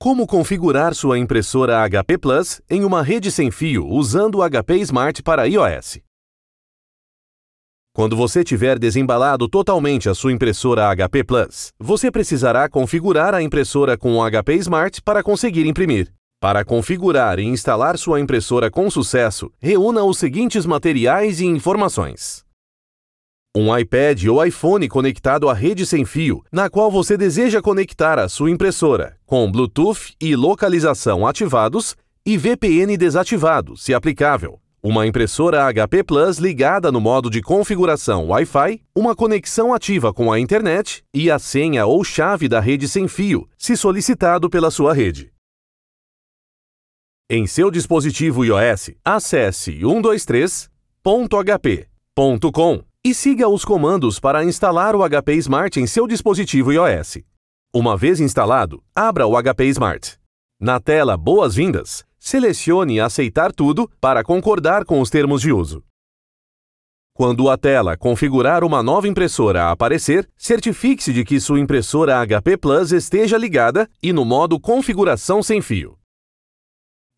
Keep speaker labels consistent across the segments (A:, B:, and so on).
A: Como configurar sua impressora HP Plus em uma rede sem fio usando o HP Smart para iOS. Quando você tiver desembalado totalmente a sua impressora HP Plus, você precisará configurar a impressora com o HP Smart para conseguir imprimir. Para configurar e instalar sua impressora com sucesso, reúna os seguintes materiais e informações. Um iPad ou iPhone conectado à rede sem fio, na qual você deseja conectar a sua impressora, com Bluetooth e localização ativados e VPN desativado, se aplicável. Uma impressora HP Plus ligada no modo de configuração Wi-Fi, uma conexão ativa com a internet e a senha ou chave da rede sem fio, se solicitado pela sua rede. Em seu dispositivo iOS, acesse 123.hp.com e siga os comandos para instalar o HP Smart em seu dispositivo iOS. Uma vez instalado, abra o HP Smart. Na tela Boas-vindas, selecione Aceitar tudo para concordar com os termos de uso. Quando a tela Configurar uma nova impressora aparecer, certifique-se de que sua impressora HP Plus esteja ligada e no modo Configuração sem fio.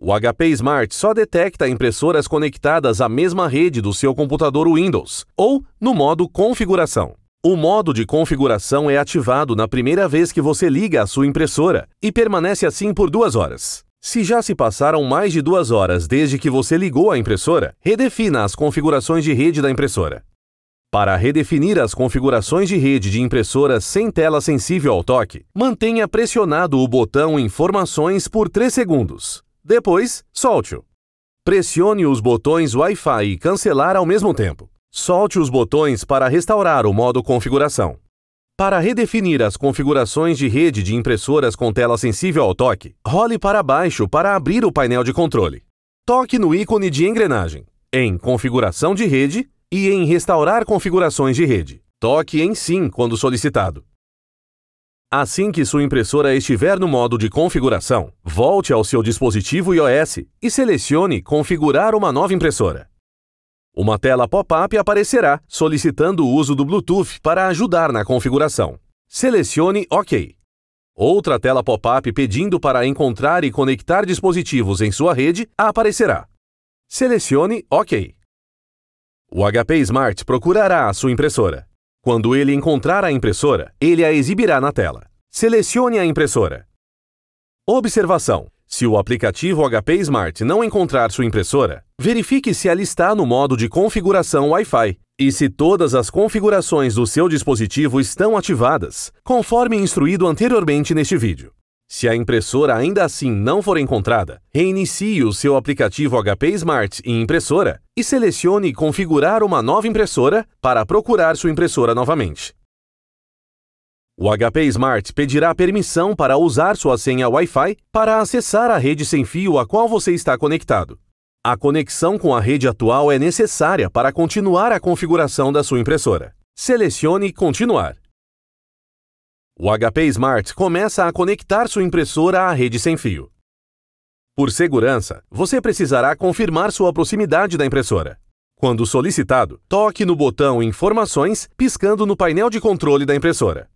A: O HP Smart só detecta impressoras conectadas à mesma rede do seu computador Windows ou no modo configuração. O modo de configuração é ativado na primeira vez que você liga a sua impressora e permanece assim por duas horas. Se já se passaram mais de duas horas desde que você ligou a impressora, redefina as configurações de rede da impressora. Para redefinir as configurações de rede de impressora sem tela sensível ao toque, mantenha pressionado o botão Informações por 3 segundos. Depois, solte-o. Pressione os botões Wi-Fi e cancelar ao mesmo tempo. Solte os botões para restaurar o modo configuração. Para redefinir as configurações de rede de impressoras com tela sensível ao toque, role para baixo para abrir o painel de controle. Toque no ícone de engrenagem, em Configuração de rede e em Restaurar configurações de rede. Toque em Sim quando solicitado. Assim que sua impressora estiver no modo de configuração, volte ao seu dispositivo iOS e selecione Configurar uma nova impressora. Uma tela pop-up aparecerá solicitando o uso do Bluetooth para ajudar na configuração. Selecione OK. Outra tela pop-up pedindo para encontrar e conectar dispositivos em sua rede aparecerá. Selecione OK. O HP Smart procurará a sua impressora. Quando ele encontrar a impressora, ele a exibirá na tela. Selecione a impressora. Observação: se o aplicativo HP Smart não encontrar sua impressora, verifique se ela está no modo de configuração Wi-Fi e se todas as configurações do seu dispositivo estão ativadas, conforme instruído anteriormente neste vídeo. Se a impressora ainda assim não for encontrada, reinicie o seu aplicativo HP Smart em impressora e selecione Configurar uma nova impressora para procurar sua impressora novamente. O HP Smart pedirá permissão para usar sua senha Wi-Fi para acessar a rede sem fio a qual você está conectado. A conexão com a rede atual é necessária para continuar a configuração da sua impressora. Selecione Continuar o HP Smart começa a conectar sua impressora à rede sem fio. Por segurança, você precisará confirmar sua proximidade da impressora. Quando solicitado, toque no botão Informações piscando no painel de controle da impressora.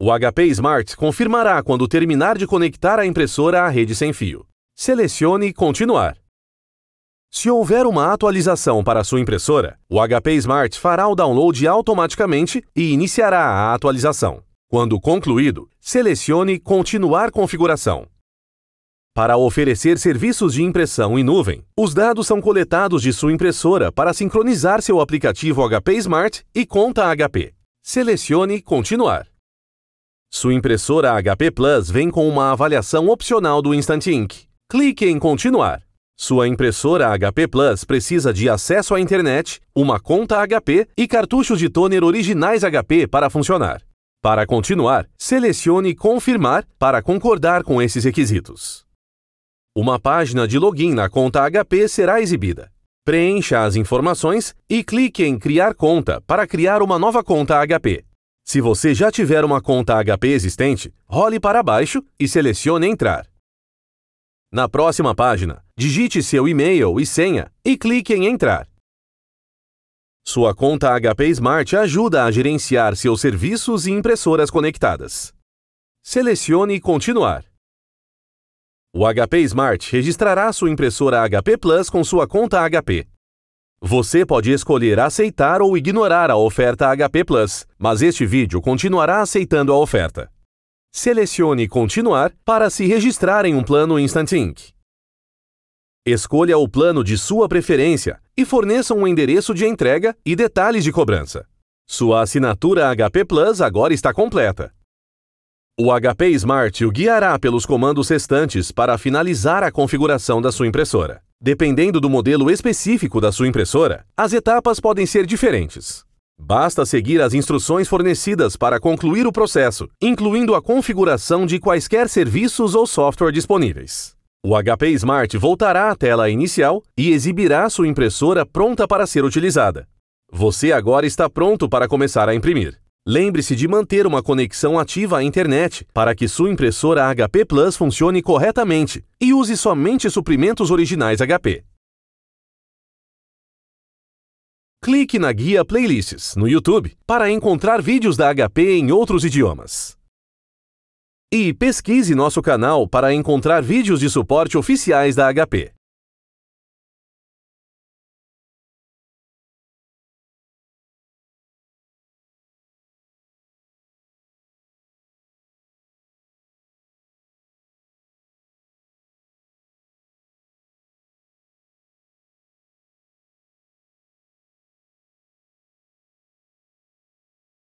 A: O HP Smart confirmará quando terminar de conectar a impressora à rede sem fio. Selecione Continuar. Se houver uma atualização para sua impressora, o HP Smart fará o download automaticamente e iniciará a atualização. Quando concluído, selecione Continuar configuração. Para oferecer serviços de impressão em nuvem, os dados são coletados de sua impressora para sincronizar seu aplicativo HP Smart e conta HP. Selecione Continuar. Sua impressora HP Plus vem com uma avaliação opcional do Instant Ink. Clique em Continuar. Sua impressora HP Plus precisa de acesso à internet, uma conta HP e cartuchos de toner originais HP para funcionar. Para continuar, selecione Confirmar para concordar com esses requisitos. Uma página de login na conta HP será exibida. Preencha as informações e clique em Criar conta para criar uma nova conta HP. Se você já tiver uma conta HP existente, role para baixo e selecione Entrar. Na próxima página, digite seu e-mail e senha e clique em Entrar. Sua conta HP Smart ajuda a gerenciar seus serviços e impressoras conectadas. Selecione Continuar. O HP Smart registrará sua impressora HP Plus com sua conta HP. Você pode escolher aceitar ou ignorar a oferta HP Plus, mas este vídeo continuará aceitando a oferta. Selecione Continuar para se registrar em um plano Instant Ink. Escolha o plano de sua preferência e forneça um endereço de entrega e detalhes de cobrança. Sua assinatura HP Plus agora está completa. O HP Smart o guiará pelos comandos restantes para finalizar a configuração da sua impressora. Dependendo do modelo específico da sua impressora, as etapas podem ser diferentes. Basta seguir as instruções fornecidas para concluir o processo, incluindo a configuração de quaisquer serviços ou software disponíveis. O HP Smart voltará à tela inicial e exibirá sua impressora pronta para ser utilizada. Você agora está pronto para começar a imprimir. Lembre-se de manter uma conexão ativa à internet para que sua impressora HP Plus funcione corretamente e use somente suprimentos originais HP. Clique na guia Playlists no YouTube para encontrar vídeos da HP em outros idiomas. E pesquise nosso canal para encontrar vídeos de suporte oficiais da HP.